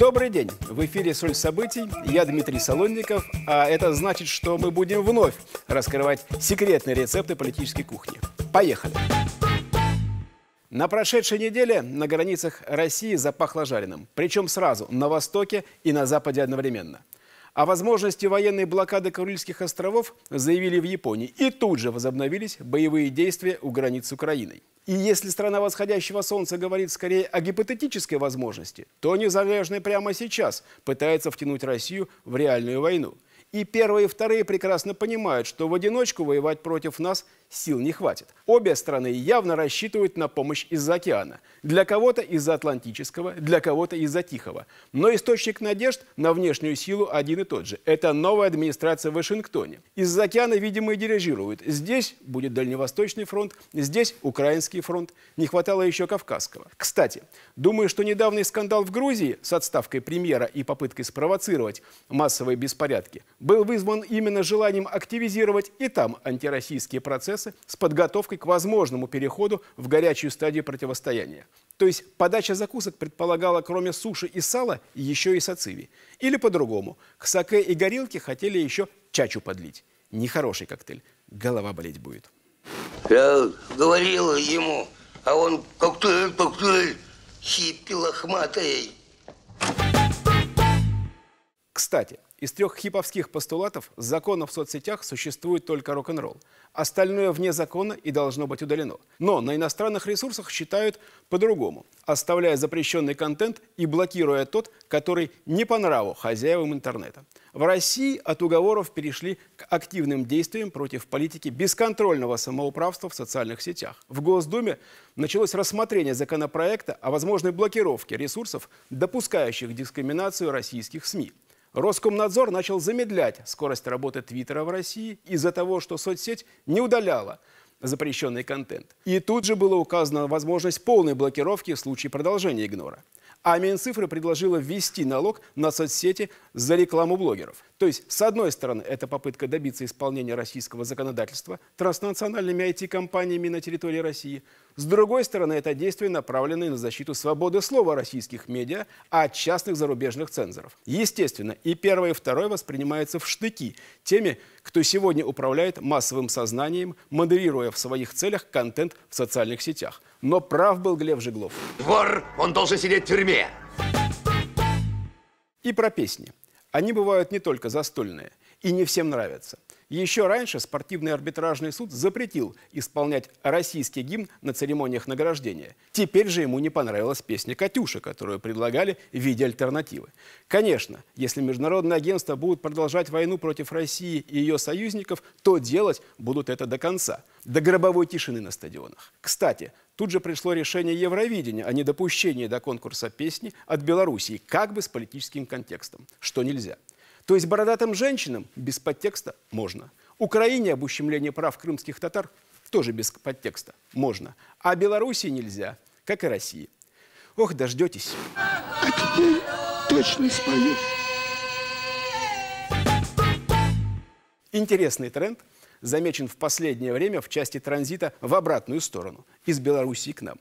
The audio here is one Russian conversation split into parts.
Добрый день! В эфире «Соль событий». Я Дмитрий Солонников, а это значит, что мы будем вновь раскрывать секретные рецепты политической кухни. Поехали! На прошедшей неделе на границах России запахло жареным. Причем сразу на востоке и на западе одновременно. О возможности военной блокады Курильских островов заявили в Японии. И тут же возобновились боевые действия у границ с Украиной. И если страна восходящего солнца говорит скорее о гипотетической возможности, то незалежный прямо сейчас пытается втянуть Россию в реальную войну. И первые и вторые прекрасно понимают, что в одиночку воевать против нас сил не хватит. Обе страны явно рассчитывают на помощь из-за океана. Для кого-то из-за Атлантического, для кого-то из-за Тихого. Но источник надежд на внешнюю силу один и тот же. Это новая администрация в Вашингтоне. Из-за океана, видимо, и дирижируют. Здесь будет Дальневосточный фронт, здесь Украинский фронт. Не хватало еще Кавказского. Кстати, думаю, что недавний скандал в Грузии с отставкой премьера и попыткой спровоцировать массовые беспорядки был вызван именно желанием активизировать и там антироссийские процессы процессы с подготовкой к возможному переходу в горячую стадию противостояния. То есть подача закусок предполагала кроме суши и сала еще и сациви. Или по-другому, к саке и горилке хотели еще чачу подлить. Нехороший коктейль, голова болеть будет. Я говорила ему, а он коктейль, коктейль, хиппи лохматый. Кстати, из трех хиповских постулатов закона в соцсетях существует только рок-н-ролл. Остальное вне закона и должно быть удалено. Но на иностранных ресурсах считают по-другому, оставляя запрещенный контент и блокируя тот, который не по нраву хозяевам интернета. В России от уговоров перешли к активным действиям против политики бесконтрольного самоуправства в социальных сетях. В Госдуме началось рассмотрение законопроекта о возможной блокировке ресурсов, допускающих дискриминацию российских СМИ. Роскомнадзор начал замедлять скорость работы Твиттера в России из-за того, что соцсеть не удаляла запрещенный контент. И тут же была указана возможность полной блокировки в случае продолжения игнора. А Минцифры предложила ввести налог на соцсети за рекламу блогеров. То есть, с одной стороны, это попытка добиться исполнения российского законодательства транснациональными IT-компаниями на территории России. С другой стороны, это действие, направленное на защиту свободы слова российских медиа от частных зарубежных цензоров. Естественно, и первое, и второе воспринимаются в штыки теми, кто сегодня управляет массовым сознанием, модерируя в своих целях контент в социальных сетях – но прав был Глеб Жеглов. Вор, он должен сидеть в тюрьме. И про песни. Они бывают не только застольные, и не всем нравятся. Еще раньше спортивный арбитражный суд запретил исполнять российский гимн на церемониях награждения. Теперь же ему не понравилась песня «Катюша», которую предлагали в виде альтернативы. Конечно, если международные агентства будут продолжать войну против России и ее союзников, то делать будут это до конца, до гробовой тишины на стадионах. Кстати, Тут же пришло решение Евровидения о недопущении до конкурса песни от Белоруссии, как бы с политическим контекстом, что нельзя. То есть бородатым женщинам без подтекста можно. Украине об ущемлении прав крымских татар тоже без подтекста можно. А Белоруссии нельзя, как и России. Ох, дождетесь. А теперь точно спою. Интересный тренд – замечен в последнее время в части транзита в обратную сторону, из Белоруссии к нам.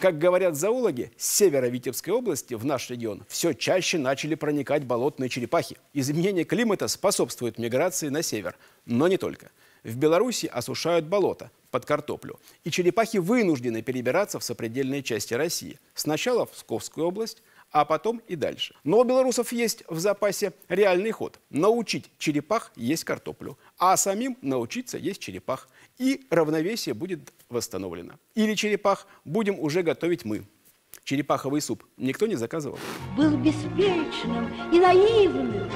Как говорят зоологи, с севера Витебской области в наш регион все чаще начали проникать болотные черепахи. Изменение климата способствует миграции на север, но не только. В Беларуси осушают болото под картоплю, и черепахи вынуждены перебираться в сопредельные части России. Сначала в Псковскую область, а потом и дальше. Но у белорусов есть в запасе реальный ход. Научить черепах есть картоплю, а самим научиться есть черепах. И равновесие будет восстановлено. Или черепах будем уже готовить мы. Черепаховый суп никто не заказывал. Был беспечным и наивным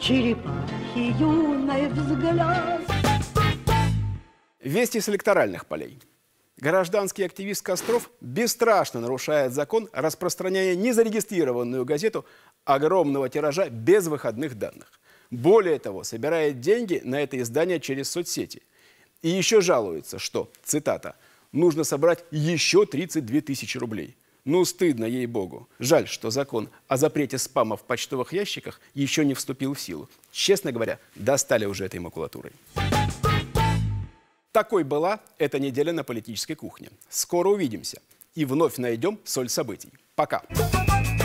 черепахи юный взгляд. Вести с электоральных полей. Гражданский активист Костров бесстрашно нарушает закон, распространяя незарегистрированную газету огромного тиража без выходных данных. Более того, собирает деньги на это издание через соцсети. И еще жалуется, что, цитата, «нужно собрать еще 32 тысячи рублей». Ну, стыдно, ей-богу. Жаль, что закон о запрете спама в почтовых ящиках еще не вступил в силу. Честно говоря, достали уже этой макулатурой. Такой была эта неделя на политической кухне. Скоро увидимся и вновь найдем соль событий. Пока. Пока.